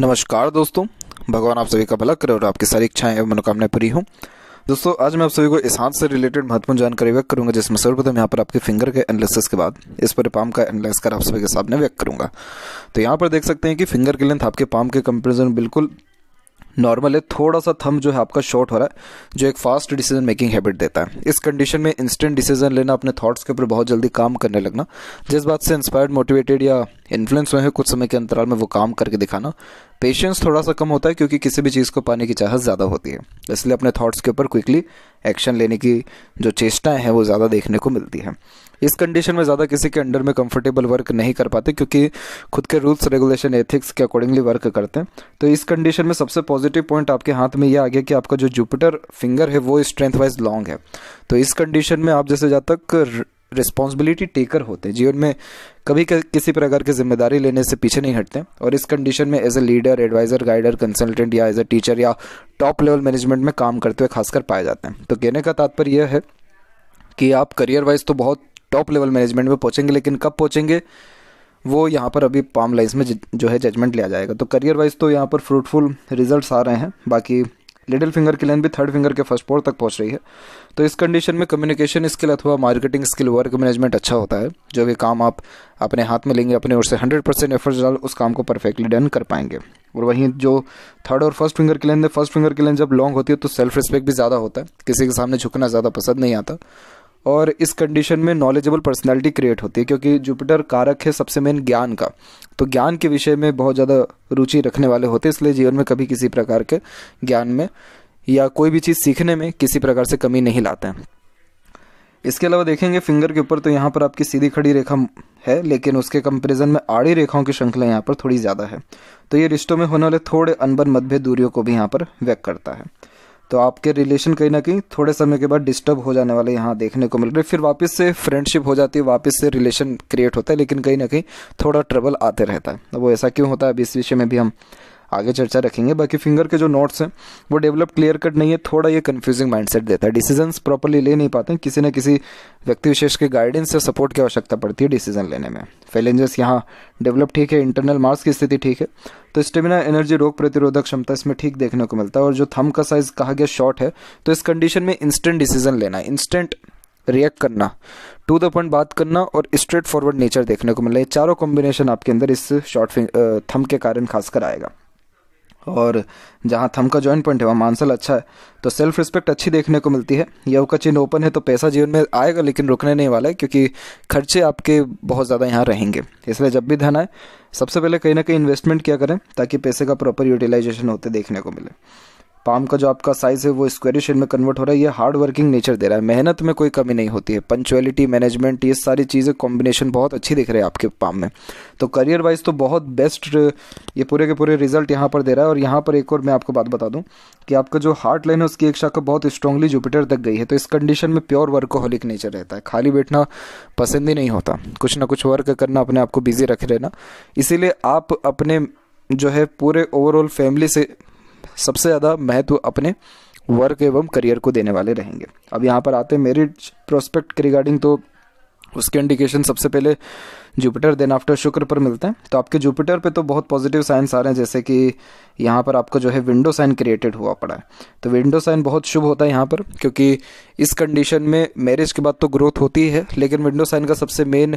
नमस्कार दोस्तों भगवान आप सभी का भला करे और आपकी सारी इच्छाएं एवं मनोकामनाएं पूरी हूँ दोस्तों आज मैं आप सभी को इस हाथ से रिलेटेड महत्वपूर्ण जानकारी व्यक्त करूंगा जिसमें सर्वप्रथम यहाँ पर आपके फिंगर के एनालिसिस के बाद इस पर पाम का एनालिस कर आप सभी के सामने व्यक्त करूंगा तो यहाँ पर देख सकते हैं कि फिंगर की लेंथ आपके पाम के कंपेरिजन बिल्कुल नॉर्मल है थोड़ा सा थम जो है आपका शॉर्ट हो रहा है जो एक फास्ट डिसीजन मेकिंग हैबिट देता है इस कंडीशन में इंस्टेंट डिसीजन लेना अपने थॉट्स के ऊपर बहुत जल्दी काम करने लगना जिस बात से इंस्पायर्ड मोटिवेटेड या इन्फ्लुएंस हुए हैं कुछ समय के अंतराल में वो काम करके दिखाना पेशेंस थोड़ा सा कम होता है क्योंकि किसी भी चीज़ को पाने की चाहत ज़्यादा होती है इसलिए अपने थाट्स के ऊपर क्विकली एक्शन लेने की जो चेष्टाएँ हैं वो ज़्यादा देखने को मिलती हैं इस कंडीशन में ज़्यादा किसी के अंडर में कंफर्टेबल वर्क नहीं कर पाते क्योंकि खुद के रूल्स रेगुलेशन एथिक्स के अकॉर्डिंगली वर्क करते हैं तो इस कंडीशन में सबसे पॉजिटिव पॉइंट आपके हाथ में ये आ गया कि आपका जो जुपिटर फिंगर है वो स्ट्रेंथ वाइज लॉन्ग है तो इस कंडीशन में आप जैसे जहाँ तक रिस्पॉन्सिबिलिटी टेकर होते हैं जीवन में कभी किसी प्रकार की जिम्मेदारी लेने से पीछे नहीं हटते और इस कंडीशन में as a leader adviser guider consultant या एज ए टीचर या टॉप लेवल मैनेजमेंट में काम करते हुए खासकर पाए जाते हैं तो कहने का तात्पर्य यह है कि आप करियर वाइज तो बहुत टॉप लेवल मैनेजमेंट में पहुंचेंगे लेकिन कब पहुंचेंगे वो यहाँ पर अभी पाम लाइन्स में जो है जजमेंट लिया जाएगा तो करियर वाइज तो यहाँ पर फ्रूटफुल रिजल्ट्स आ रहे हैं बाकी लिटिल फिंगर की लाइन भी थर्ड फिंगर के फर्स्ट फोर तक पहुंच रही है तो इस कंडीशन में कम्युनिकेशन स्किल अथवा मार्केटिंग स्किल वर्क मैनेजमेंट अच्छा होता है जो भी काम आप अपने हाथ में लेंगे अपने ओर से हंड्रेड परसेंट एफर्ट्स डाल उस काम को परफेक्टली डन कर पाएंगे और वहीं जो थर्ड और फर्स्ट फिंगर की लाइन है फर्स्ट फिंगर की लाइन जब लॉन्ग होती है तो सेल्फ रिस्पेक्ट भी ज़्यादा होता है किसी के सामने झुकना ज़्यादा पसंद नहीं आता और इस कंडीशन में नॉलेजेबल पर्सनैलिटी क्रिएट होती है क्योंकि जुपिटर कारक है सबसे मेन ज्ञान का तो ज्ञान के विषय में बहुत ज़्यादा रुचि रखने वाले होते हैं इसलिए जीवन में कभी किसी प्रकार के ज्ञान में या कोई भी चीज़ सीखने में किसी प्रकार से कमी नहीं लाते हैं इसके अलावा देखेंगे फिंगर के ऊपर तो यहाँ पर आपकी सीधी खड़ी रेखा है लेकिन उसके कंपेरिजन में आड़ी रेखाओं की श्रृंखला यहाँ पर थोड़ी ज़्यादा है तो ये रिश्तों में होने वाले थोड़े अनबन मतभेद दूरियों को भी यहाँ पर व्यक्त करता है तो आपके रिलेशन कहीं ना कहीं थोड़े समय के बाद डिस्टर्ब हो जाने वाले यहाँ देखने को मिल रहे फिर वापस से फ्रेंडशिप हो जाती है वापस से रिलेशन क्रिएट होता है लेकिन कहीं ना कहीं थोड़ा ट्रबल आते रहता है तो वो ऐसा क्यों होता है अभी इस विषय में भी हम आगे चर्चा रखेंगे बाकी फिंगर के जो नोट्स हैं वो डेवलप क्लियर कट नहीं है थोड़ा ये कन्फ्यूजिंग माइंडसेट देता है डिसीजन प्रॉपरली ले नहीं पाते किसी न किसी व्यक्ति विशेष के गाइडेंस या सपोर्ट की आवश्यकता पड़ती है डिसीजन लेने में फैलेंजेस यहाँ डेवलप ठीक है इंटरनल मार्क्स की स्थिति ठीक है तो स्टेमिना एनर्जी रोग प्रतिरोधक क्षमता इसमें ठीक देखने को मिलता है और जो थम का साइज कहा गया शॉर्ट है तो इस कंडीशन में इंस्टेंट डिसीजन लेना इंस्टेंट रिएक्ट करना टू द पॉइंट बात करना और स्ट्रेट फॉरवर्ड नेचर देखने को मिला ये चारों कॉम्बिनेशन आपके अंदर इस शॉर्ट थम के कारण खासकर आएगा और जहाँ थम का ज्वाइंट पॉइंट है वहाँ मानसल अच्छा है तो सेल्फ रिस्पेक्ट अच्छी देखने को मिलती है यव का चिन्ह ओपन है तो पैसा जीवन में आएगा लेकिन रुकने नहीं वाला है क्योंकि खर्चे आपके बहुत ज़्यादा यहाँ रहेंगे इसलिए जब भी धन आए सबसे पहले कहीं ना कहीं इन्वेस्टमेंट किया करें ताकि पैसे का प्रॉपर यूटिलाइजेशन होते देखने को मिले पाम का जो आपका साइज है वो स्क्वायर शेड में कन्वर्ट हो रहा है ये हार्ड वर्किंग नेचर दे रहा है मेहनत में कोई कमी नहीं होती है पंचुअलिटी मैनेजमेंट ये सारी चीज़ें कॉम्बिनेशन बहुत अच्छी दिख रही है आपके पाम में तो करियर वाइज तो बहुत बेस्ट ये पूरे के पूरे रिजल्ट यहाँ पर दे रहा है और यहाँ पर एक और मैं आपको बात बता दूँ कि आपका जो हार्ट लाइन है उसकी एक शाखा बहुत स्ट्रांगली जुपिटर तक गई है तो इस कंडीशन में प्योर वर्कोहलिक नेचर रहता है खाली बैठना पसंद ही नहीं होता कुछ ना कुछ वर्क करना अपने आप को बिजी रख लेना इसीलिए आप अपने जो है पूरे ओवरऑल फैमिली से सबसे ज़्यादा महत्व अपने वर्क एवं करियर को देने वाले रहेंगे अब यहाँ पर आते हैं मेरिट प्रोस्पेक्ट के रिगार्डिंग तो उसके इंडिकेशन सबसे पहले जुपिटर देन आफ्टर शुक्र पर मिलते हैं तो आपके जुपिटर पे तो बहुत पॉजिटिव साइंस आ रहे हैं जैसे कि यहाँ पर आपको जो है विंडो साइन क्रिएटेड हुआ पड़ा है तो विंडो साइन बहुत शुभ होता है यहाँ पर क्योंकि इस कंडीशन में मैरिज के बाद तो ग्रोथ होती है लेकिन विंडो साइन का सबसे मेन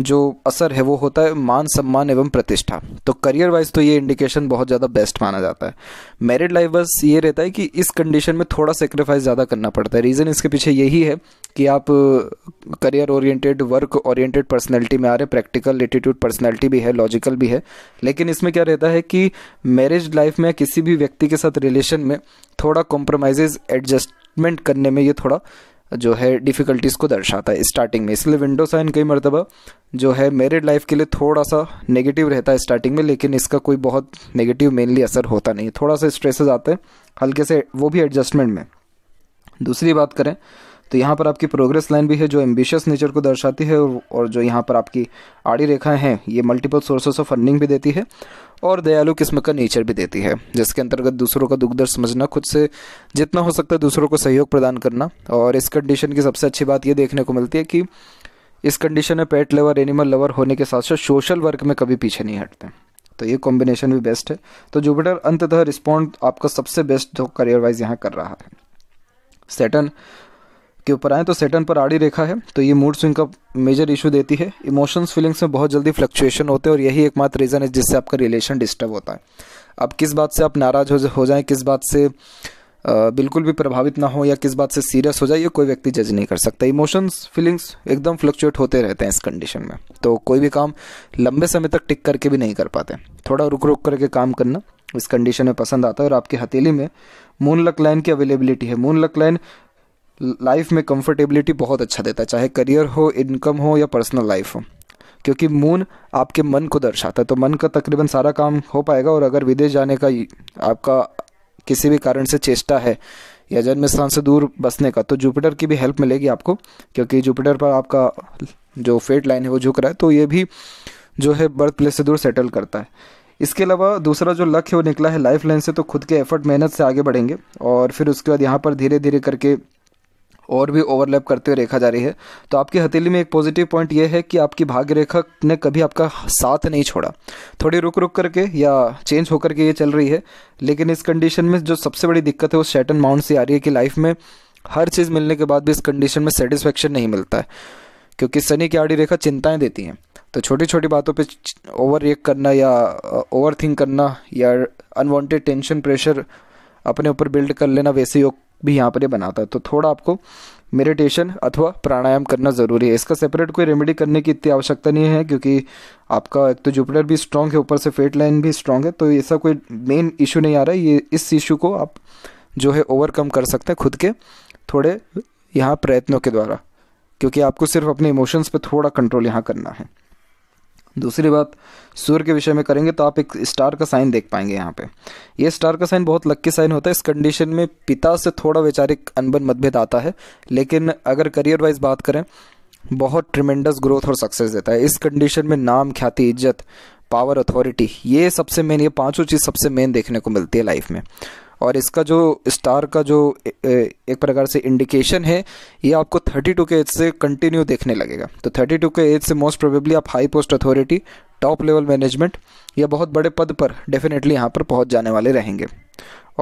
जो असर है वो होता है मान सम्मान एवं प्रतिष्ठा तो करियर वाइज तो ये इंडिकेशन बहुत ज़्यादा बेस्ट माना जाता है मैरिड लाइफ बस ये रहता है कि इस कंडीशन में थोड़ा सेक्रीफाइस ज़्यादा करना पड़ता है रीज़न इसके पीछे यही है कि आप career oriented work oriented personality में आ रहे प्रैक्टिकल एटीट्यूड पर्सनैलिटी भी है लॉजिकल भी है लेकिन इसमें क्या रहता है कि मैरिज लाइफ में किसी भी व्यक्ति के साथ रिलेशन में थोड़ा कॉम्प्रोमाइजेज एडजस्टमेंट करने में ये थोड़ा जो है डिफ़िकल्टीज़ को दर्शाता है स्टार्टिंग में इसलिए विंडो साइन कई मरतबा जो है मेरिड लाइफ के लिए थोड़ा सा नेगेटिव रहता है स्टार्टिंग में लेकिन इसका कोई बहुत नेगेटिव मेनली असर होता नहीं थोड़ा सा स्ट्रेसेस आते हैं हल्के से वो भी एडजस्टमेंट में दूसरी बात करें तो यहाँ पर आपकी प्रोग्रेस लाइन भी है जो एम्बिशियस नेचर को दर्शाती है और जो यहाँ पर आपकी आड़ी रेखाएं हैं ये मल्टीपल सोर्सेस ऑफ फंडिंग भी देती है और दयालु किस्म का नेचर भी देती है जिसके अंतर्गत दूसरों का दुख दर्द समझना खुद से जितना हो सकता है दूसरों को सहयोग प्रदान करना और इस कंडीशन की सबसे अच्छी बात ये देखने को मिलती है कि इस कंडीशन में पेट लवर एनिमल लवर होने के साथ साथ सोशल वर्क में कभी पीछे नहीं हटते तो ये कॉम्बिनेशन भी बेस्ट है तो जुपिटर अंततः रिस्पॉन्ड आपका सबसे बेस्ट जो करियर वाइज यहाँ कर रहा है सेटन के ऊपर आए तो सेटन पर आड़ी रेखा है तो ये मूड स्विंग का मेजर इशू देती है इमोशंस फीलिंग्स में बहुत जल्दी फ्लक्चुएशन होते हैं और यही एकमात्र रीज़न है जिससे आपका रिलेशन डिस्टर्ब होता है अब किस बात से आप नाराज़ हो हो जाएं किस बात से बिल्कुल भी प्रभावित ना हो या किस बात से सीरियस हो जाए ये कोई व्यक्ति जज नहीं कर सकता इमोशंस फीलिंग्स एकदम फ्लक्चुएट होते रहते हैं इस कंडीशन में तो कोई भी काम लंबे समय तक टिक करके भी नहीं कर पाते थोड़ा रुक रुक करके काम करना इस कंडीशन में पसंद आता है और आपकी हथेली में मून लक लाइन की अवेलेबिलिटी है मून लक लाइन लाइफ में कंफर्टेबिलिटी बहुत अच्छा देता है चाहे करियर हो इनकम हो या पर्सनल लाइफ हो क्योंकि मून आपके मन को दर्शाता है तो मन का तकरीबन सारा काम हो पाएगा और अगर विदेश जाने का आपका किसी भी कारण से चेष्टा है या जन्म स्थान से दूर बसने का तो जुपिटर की भी हेल्प मिलेगी आपको क्योंकि जुपिटर पर आपका जो फेट लाइन है वो झुक रहा है तो ये भी जो है बर्थ प्लेस से दूर सेटल करता है इसके अलावा दूसरा जो लक है वो निकला है लाइफ लाइन से तो खुद के एफर्ट मेहनत से आगे बढ़ेंगे और फिर उसके बाद यहाँ पर धीरे धीरे करके और भी ओवरलैप करते हुए रेखा जा रही है तो आपकी हथेली में एक पॉजिटिव पॉइंट यह है कि आपकी भाग्य रेखा ने कभी आपका साथ नहीं छोड़ा थोड़ी रुक रुक करके या चेंज होकर के ये चल रही है लेकिन इस कंडीशन में जो सबसे बड़ी दिक्कत है वो सैटन माउंट से आ रही है कि लाइफ में हर चीज़ मिलने के बाद भी इस कंडीशन में सेटिस्फेक्शन नहीं मिलता है क्योंकि सनी की आड़ी रेखा चिंताएं देती हैं तो छोटी छोटी बातों पे ओवर रिएक्ट करना या ओवर थिंक करना या अनवांटेड टेंशन प्रेशर अपने ऊपर बिल्ड कर लेना वैसे योग भी यहाँ पर ये बनाता है तो थोड़ा आपको मेडिटेशन अथवा प्राणायाम करना ज़रूरी है इसका सेपरेट कोई रेमेडी करने की इतनी आवश्यकता नहीं है क्योंकि आपका एक तो जुपिटर भी स्ट्रांग है ऊपर से फेट लाइन भी स्ट्रांग है तो ऐसा कोई मेन इशू नहीं आ रहा है ये इस इशू को आप जो है ओवरकम कर सकते हैं खुद के थोड़े यहाँ प्रयत्नों के द्वारा क्योंकि आपको सिर्फ अपने इमोशंस पे थोड़ा कंट्रोल यहाँ करना है दूसरी बात सूर्य के विषय में करेंगे तो आप एक स्टार का साइन देख पाएंगे यहाँ पे ये स्टार का साइन बहुत लक्की साइन होता है इस कंडीशन में पिता से थोड़ा वैचारिक अनबन मतभेद आता है लेकिन अगर करियर वाइज बात करें बहुत ट्रिमेंडस ग्रोथ और सक्सेस देता है इस कंडीशन में नाम ख्याति इज्जत पावर अथॉरिटी ये सबसे मेन ये पांचों चीज़ सबसे मेन देखने को मिलती है लाइफ में और इसका जो स्टार का जो एक प्रकार से इंडिकेशन है ये आपको 32 के एज से कंटिन्यू देखने लगेगा तो 32 के एज से मोस्ट प्रोबेबली आप high post authority top level management या बहुत बड़े पद पर डेफिनेटली यहाँ पर पहुँच जाने वाले रहेंगे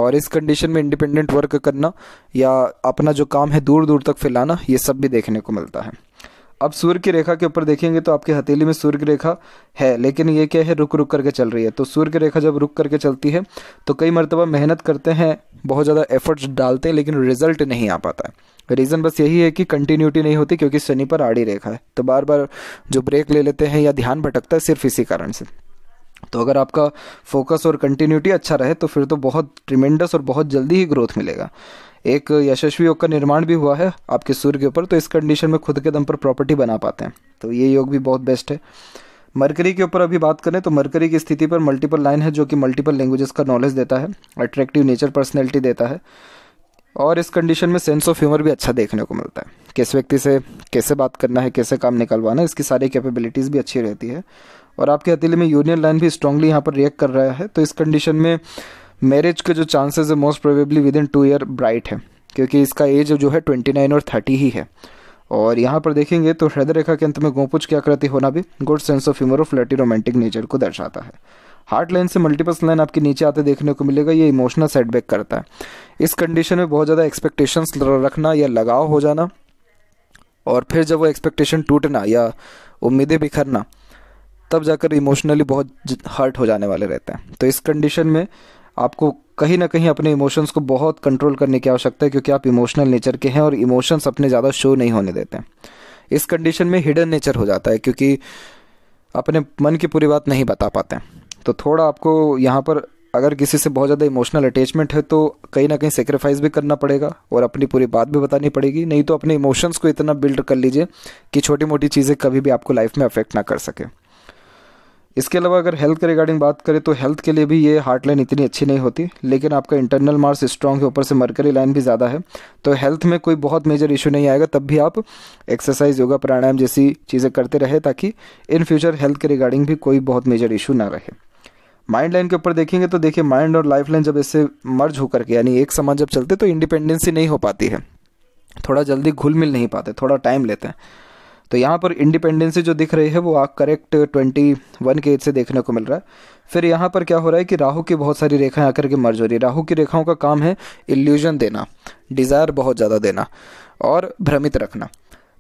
और इस कंडीशन में इंडिपेंडेंट वर्क करना या अपना जो काम है दूर दूर तक फैलाना ये सब भी देखने को मिलता है अब सूर्य की रेखा के ऊपर देखेंगे तो आपकी हथेली में सूर्य की रेखा है लेकिन ये क्या है रुक रुक करके चल रही है तो सूर्य की रेखा जब रुक करके चलती है तो कई मरतबा मेहनत करते हैं बहुत ज़्यादा एफर्ट्स डालते हैं लेकिन रिजल्ट नहीं आ पाता है रीज़न बस यही है कि कंटिन्यूटी नहीं होती क्योंकि शनि पर आड़ी रेखा है तो बार बार जो ब्रेक ले लेते हैं या ध्यान भटकता है सिर्फ इसी कारण से तो अगर आपका फोकस और कंटिन्यूटी अच्छा रहे तो फिर तो बहुत ट्रिमेंडस और बहुत जल्दी ही ग्रोथ मिलेगा एक यशस्वी योग का निर्माण भी हुआ है आपके सूर्य के ऊपर तो इस कंडीशन में खुद के दम पर प्रॉपर्टी बना पाते हैं तो ये योग भी बहुत बेस्ट है मरकरी के ऊपर अभी बात करें तो मरकरी की स्थिति पर मल्टीपल लाइन है जो कि मल्टीपल लैंग्वेजेस का नॉलेज देता है अट्रैक्टिव नेचर पर्सनैलिटी देता है और इस कंडीशन में सेंस ऑफ ह्यूमर भी अच्छा देखने को मिलता है किस व्यक्ति से कैसे बात करना है कैसे काम निकलवाना है इसकी सारी कैपेबिलिटीज़ भी अच्छी रहती है और आपके हथेली में यूनियन लाइन भी स्ट्रांगली यहाँ पर रिएक्ट कर रहा है तो इस कंडीशन में मैरिज के जो चांसेस है most probably within two year bright है क्योंकि इसका एज जो है ट्वेंटी नाइन और थर्टी ही है और यहाँ पर देखेंगे तो हृदय रेखा के अंत में गोपुच की आकृति होना भी गुड सेंस ऑफ ह्यूमर और फ्लैटी रोमांटिक नेचर को दर्शाता है हार्ट लाइन से मल्टीपल्स लाइन आपके नीचे आते देखने को मिलेगा ये इमोशनल सेटबैक करता है इस कंडीशन में बहुत ज़्यादा एक्सपेक्टेशंस रखना या लगाव हो जाना और फिर जब वो एक्सपेक्टेशन टूटना या उम्मीदें बिखरना तब जाकर इमोशनली बहुत हर्ट हो जाने वाले रहते हैं तो इस कंडीशन में आपको कहीं ना कहीं अपने इमोशंस को बहुत कंट्रोल करने की आवश्यकता है क्योंकि आप इमोशनल नेचर के हैं और इमोशंस अपने ज़्यादा शो नहीं होने देते हैं इस कंडीशन में हिडन नेचर हो जाता है क्योंकि अपने मन की पूरी बात नहीं बता पाते हैं तो थोड़ा आपको यहाँ पर अगर किसी से बहुत ज़्यादा इमोशनल अटैचमेंट है तो कहीं ना कहीं सेक्रीफाइस भी करना पड़ेगा और अपनी पूरी बात भी बतानी पड़ेगी नहीं तो अपने इमोशंस को इतना बिल्ड कर लीजिए कि छोटी मोटी चीज़ें कभी भी आपको लाइफ में अफेक्ट ना कर सके इसके अलावा अगर हेल्थ के रिगार्डिंग बात करें तो हेल्थ के लिए भी ये हार्ट लाइन इतनी अच्छी नहीं होती लेकिन आपका इंटरनल मार्स स्ट्रॉन्ग है ऊपर से मरकरी लाइन भी ज़्यादा है तो हेल्थ में कोई बहुत मेजर इशू नहीं आएगा तब भी आप एक्सरसाइज योगा प्राणायाम जैसी चीज़ें करते रहे ताकि इन फ्यूचर हेल्थ के रिगार्डिंग भी कोई बहुत मेजर इशू ना रहे माइंड लाइन के ऊपर देखेंगे तो देखिए माइंड और लाइफ लाइन जब इससे मर्ज होकर के यानी एक समान जब चलते तो इंडिपेंडेंसी नहीं हो पाती है थोड़ा जल्दी घुल मिल नहीं पाते थोड़ा टाइम लेते हैं तो यहाँ पर इंडिपेंडेंसी जो दिख रही है वो आप करेक्ट ट्वेंटी वन के एज से देखने को मिल रहा है फिर यहाँ पर क्या हो रहा है कि राहु की बहुत सारी रेखाएं आकर के मर्ज हो रही है राहू की रेखाओं का काम है इल्यूजन देना डिज़ायर बहुत ज़्यादा देना और भ्रमित रखना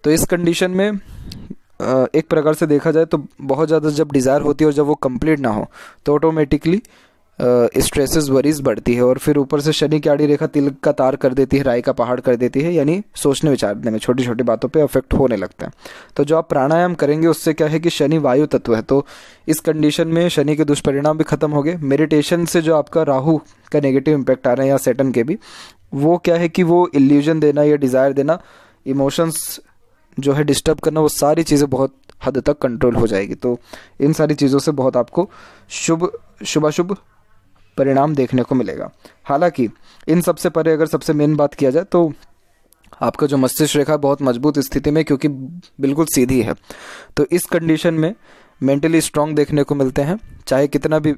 तो इस कंडीशन में एक प्रकार से देखा जाए तो बहुत ज़्यादा जब डिज़ायर होती है और जब वो कंप्लीट ना हो तो ऑटोमेटिकली स्ट्रेसेस वरीज बढ़ती है और फिर ऊपर से शनि की आड़ी रेखा तिल का तार कर देती है राय का पहाड़ कर देती है यानी सोचने विचारने में छोटी छोटी बातों पे अफेक्ट होने लगते हैं तो जो आप प्राणायाम करेंगे उससे क्या है कि शनि वायु तत्व है तो इस कंडीशन में शनि के दुष्परिणाम भी खत्म हो गए मेडिटेशन से जो आपका राहु का नेगेटिव इम्पैक्ट आ रहा है या सेटन के भी वो क्या है कि वो इल्यूजन देना या डिज़ायर देना इमोशंस जो है डिस्टर्ब करना वो सारी चीज़ें बहुत हद तक कंट्रोल हो जाएगी तो इन सारी चीज़ों से बहुत आपको शुभ शुभ परिणाम देखने को मिलेगा हालांकि इन सबसे परे अगर सबसे मेन बात किया जाए तो आपका जो मस्तिष्क रेखा बहुत मजबूत स्थिति में क्योंकि बिल्कुल सीधी है तो इस कंडीशन में मेंटली स्ट्रांग देखने को मिलते हैं चाहे कितना भी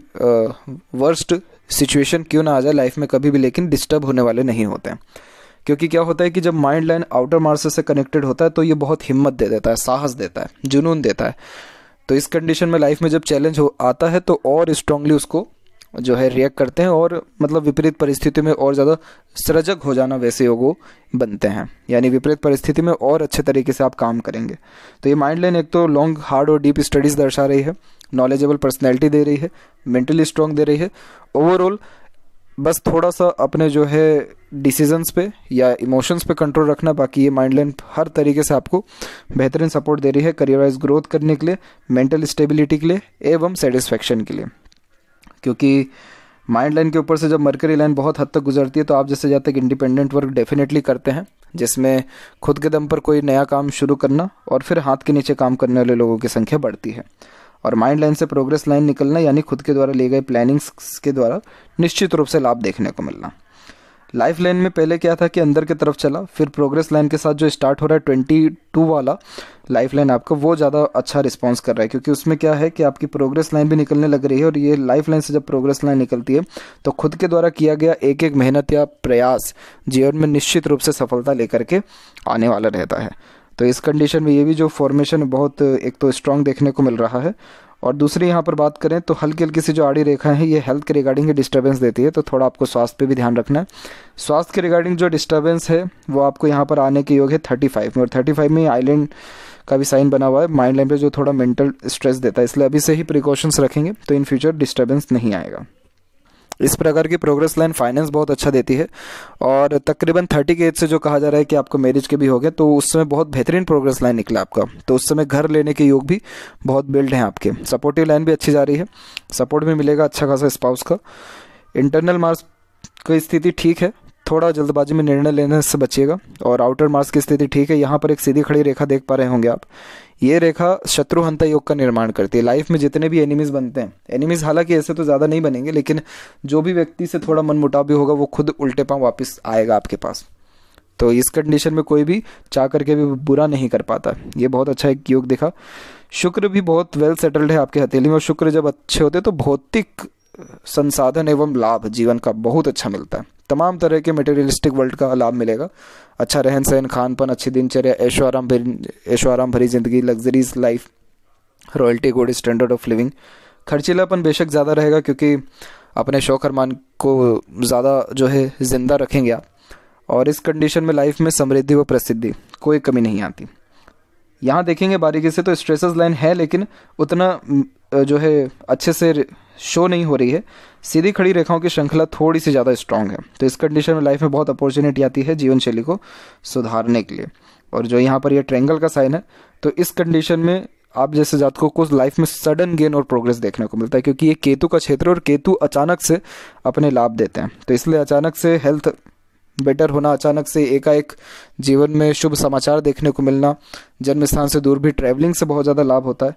वर्स्ट सिचुएशन क्यों ना आ जाए लाइफ में कभी भी लेकिन डिस्टर्ब होने वाले नहीं होते हैं क्योंकि क्या होता है कि जब माइंड लाइन आउटर मार्स से कनेक्टेड होता है तो ये बहुत हिम्मत दे देता है साहस देता है जुनून देता है तो इस कंडीशन में लाइफ में जब चैलेंज हो आता है तो और स्ट्रांगली उसको जो है रिएक्ट करते हैं और मतलब विपरीत परिस्थिति में और ज़्यादा सृजक हो जाना वैसे योगो बनते हैं यानी विपरीत परिस्थिति में और अच्छे तरीके से आप काम करेंगे तो ये माइंड लाइन एक तो लॉन्ग हार्ड और डीप स्टडीज़ दर्शा रही है नॉलेजेबल पर्सनैलिटी दे रही है मेंटली स्ट्रॉन्ग दे रही है ओवरऑल बस थोड़ा सा अपने जो है डिसीजंस पे या इमोशंस पे कंट्रोल रखना बाकी ये माइंड लाइन हर तरीके से आपको बेहतरीन सपोर्ट दे रही है करियर वाइज ग्रोथ करने के लिए मेंटल स्टेबिलिटी के लिए एवं सेटिस्फेक्शन के लिए क्योंकि माइंड लाइन के ऊपर से जब मरकरी लाइन बहुत हद तक गुजरती है तो आप जैसे जाते इंडिपेंडेंट वर्क डेफिनेटली करते हैं जिसमें खुद के दम पर कोई नया काम शुरू करना और फिर हाथ के नीचे काम करने वाले लोगों की संख्या बढ़ती है और माइंड लाइन से प्रोग्रेस लाइन निकलना यानी खुद के द्वारा लिए गए प्लानिंग्स के द्वारा निश्चित रूप से लाभ देखने को मिलना लाइफ लाइन में पहले क्या था कि अंदर की तरफ चला फिर प्रोग्रेस लाइन के साथ जो स्टार्ट हो रहा है ट्वेंटी टू वाला लाइफ लाइन आपका वो ज़्यादा अच्छा रिस्पॉन्स कर रहा है क्योंकि उसमें क्या है कि आपकी प्रोग्रेस लाइन भी निकलने लग रही है और ये लाइफ लाइन से जब प्रोग्रेस लाइन निकलती है तो खुद के द्वारा किया गया एक एक मेहनत या प्रयास जीवन में निश्चित रूप से सफलता लेकर के आने वाला रहता है तो इस कंडीशन में ये भी जो फॉर्मेशन बहुत एक तो स्ट्रांग देखने को मिल रहा है और दूसरी यहाँ पर बात करें तो हल्की हल्की सी जो आड़ी रेखा है ये हेल्थ के रिगार्डिंग ही डिस्टर्बेंस देती है तो थोड़ा आपको स्वास्थ्य पे भी ध्यान रखना है स्वास्थ्य के रिगार्डिंग जो डिस्टर्बेंस है वो आपको यहाँ पर आने के योग है थर्टी फाइव में और थर्टी फाइव में आइलैंड का भी साइन बना हुआ है माइंड लाइन पर जो थोड़ा मेंटल स्ट्रेस देता है इसलिए अभी से ही प्रिकॉशंस रखेंगे तो इन फ्यूचर डिस्टर्बेंस नहीं आएगा इस प्रकार की प्रोग्रेस लाइन फाइनेंस बहुत अच्छा देती है और तकरीबन थर्टी के एज से जो कहा जा रहा है कि आपको मैरिज के भी हो गए तो उस समय बहुत बेहतरीन प्रोग्रेस लाइन निकला आपका तो उस समय घर लेने के योग भी बहुत बिल्ड हैं आपके सपोर्टिव लाइन भी अच्छी जा रही है सपोर्ट भी मिलेगा अच्छा खासा स्पाउस का इंटरनल मार्क्स की स्थिति ठीक है थोड़ा जल्दबाजी में निर्णय लेने से बचिएगा और आउटर मार्स की स्थिति ठीक है यहाँ पर एक सीधी खड़ी रेखा देख पा रहे होंगे आप ये रेखा शत्रुहंता योग का निर्माण करती है लाइफ में जितने भी एनिमीज बनते हैं एनिमीज हालांकि ऐसे तो ज़्यादा नहीं बनेंगे लेकिन जो भी व्यक्ति से थोड़ा मनमुटाव भी होगा वो खुद उल्टे पाँव वापस आएगा आपके पास तो इस कंडीशन में कोई भी चाह करके भी बुरा नहीं कर पाता ये बहुत अच्छा एक योग देखा शुक्र भी बहुत वेल सेटल्ड है आपके हथेली में और शुक्र जब अच्छे होते तो भौतिक संसाधन एवं लाभ जीवन का बहुत अच्छा मिलता है तमाम तरह के मटेरियलिस्टिक वर्ल्ड का लाभ मिलेगा अच्छा रहन सहन खानपन अच्छी दिनचर्या ऐशो आराम भरी ऐशो आराम भरी जिंदगी luxuries life royalty good standard of living खर्चीलापन बेशक ज़्यादा रहेगा क्योंकि अपने शौक अरमान को ज़्यादा जो है ज़िंदा रखेंगे आप और इस कंडीशन में लाइफ में समृद्धि व प्रसिद्धि कोई कमी नहीं आती यहाँ देखेंगे बारीकी से तो स्ट्रेसेस लाइन है लेकिन उतना जो है अच्छे से शो नहीं हो रही है सीधी खड़ी रेखाओं की श्रृंखला थोड़ी सी ज़्यादा स्ट्रांग है तो इस कंडीशन में लाइफ में बहुत अपॉर्चुनिटी आती है जीवन शैली को सुधारने के लिए और जो यहाँ पर यह ट्रेंगल का साइन है तो इस कंडीशन में आप जैसे जातकों को लाइफ में सडन गेन और प्रोग्रेस देखने को मिलता है क्योंकि ये केतु का क्षेत्र और केतु अचानक से अपने लाभ देते हैं तो इसलिए अचानक से हेल्थ बेटर होना अचानक से एकाएक जीवन में शुभ समाचार देखने को मिलना जन्म स्थान से दूर भी ट्रैवलिंग से बहुत ज़्यादा लाभ होता है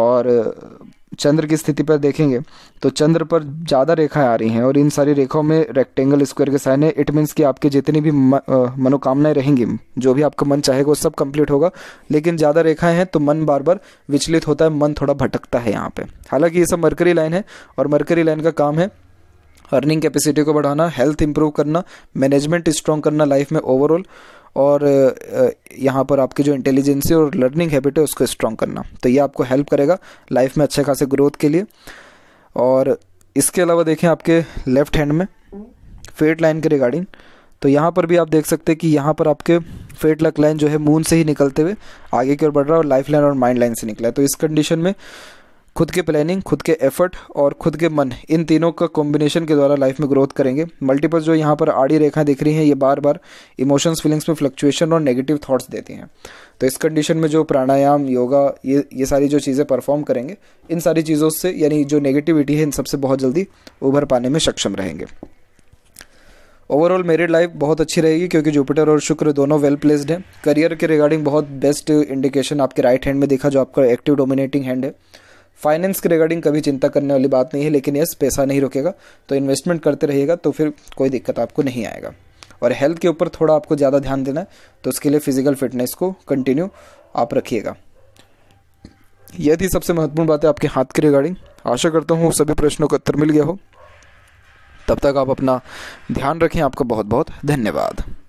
और चंद्र की स्थिति पर देखेंगे तो चंद्र पर ज़्यादा रेखाएं आ रही हैं और इन सारी रेखाओं में रेक्टेंगल स्क्वायर के साइन है इट मीन्स कि आपके जितनी भी मनोकामनाएं रहेंगी जो भी आपका मन चाहेगा वो सब कंप्लीट होगा लेकिन ज़्यादा रेखाएं हैं तो मन बार बार विचलित होता है मन थोड़ा भटकता है यहाँ पे हालांकि ये सब मरकरी लाइन है और मरकरी लाइन का काम है अर्निंग कैपेसिटी को बढ़ाना हेल्थ इंप्रूव करना मैनेजमेंट स्ट्रॉन्ग करना लाइफ में ओवरऑल और यहाँ पर आपकी जो इंटेलिजेंसी और लर्निंग हैबिट है उसको स्ट्रॉन्ग करना तो ये आपको हेल्प करेगा लाइफ में अच्छे खासे ग्रोथ के लिए और इसके अलावा देखें आपके लेफ्ट हैंड में फेट लाइन के रिगार्डिंग तो यहाँ पर भी आप देख सकते हैं कि यहाँ पर आपके फेट लक लाइन जो है मून से ही निकलते हुए आगे की ओर बढ़ रहा है और लाइफ लाइन और माइंड लाइन से निकला है तो इस कंडीशन में खुद के प्लानिंग खुद के एफर्ट और खुद के मन इन तीनों का कॉम्बिनेशन के द्वारा लाइफ में ग्रोथ करेंगे मल्टीपल जो यहाँ पर आड़ी रेखाएं दिख रही हैं ये बार बार इमोशंस फीलिंग्स में फ्लक्चुएशन और नेगेटिव थॉट्स देती हैं तो इस कंडीशन में जो प्राणायाम योगा ये ये सारी जो चीज़ें परफॉर्म करेंगे इन सारी चीज़ों से यानी जो नेगेटिविटी है इन सबसे बहुत जल्दी उभर पाने में सक्षम रहेंगे ओवरऑल मेरिड लाइफ बहुत अच्छी रहेगी क्योंकि जुपिटर और शुक्र दोनों वेल प्लेस्ड हैं करियर के रिगार्डिंग बहुत बेस्ट इंडिकेशन आपके राइट हैंड में देखा जो आपका एक्टिव डोमिनेटिंग हैंड है फाइनेंस के रिगार्डिंग कभी चिंता करने वाली बात नहीं है लेकिन यस पैसा नहीं रुकेगा तो इन्वेस्टमेंट करते रहिएगा तो फिर कोई दिक्कत आपको नहीं आएगा और हेल्थ के ऊपर थोड़ा आपको ज़्यादा ध्यान देना है तो उसके लिए फिजिकल फिटनेस को कंटिन्यू आप रखिएगा यह थी सबसे महत्वपूर्ण बात है आपके हाथ के रिगार्डिंग आशा करता हूँ सभी प्रश्नों का उत्तर मिल गया हो तब तक आप अपना ध्यान रखें आपका बहुत बहुत धन्यवाद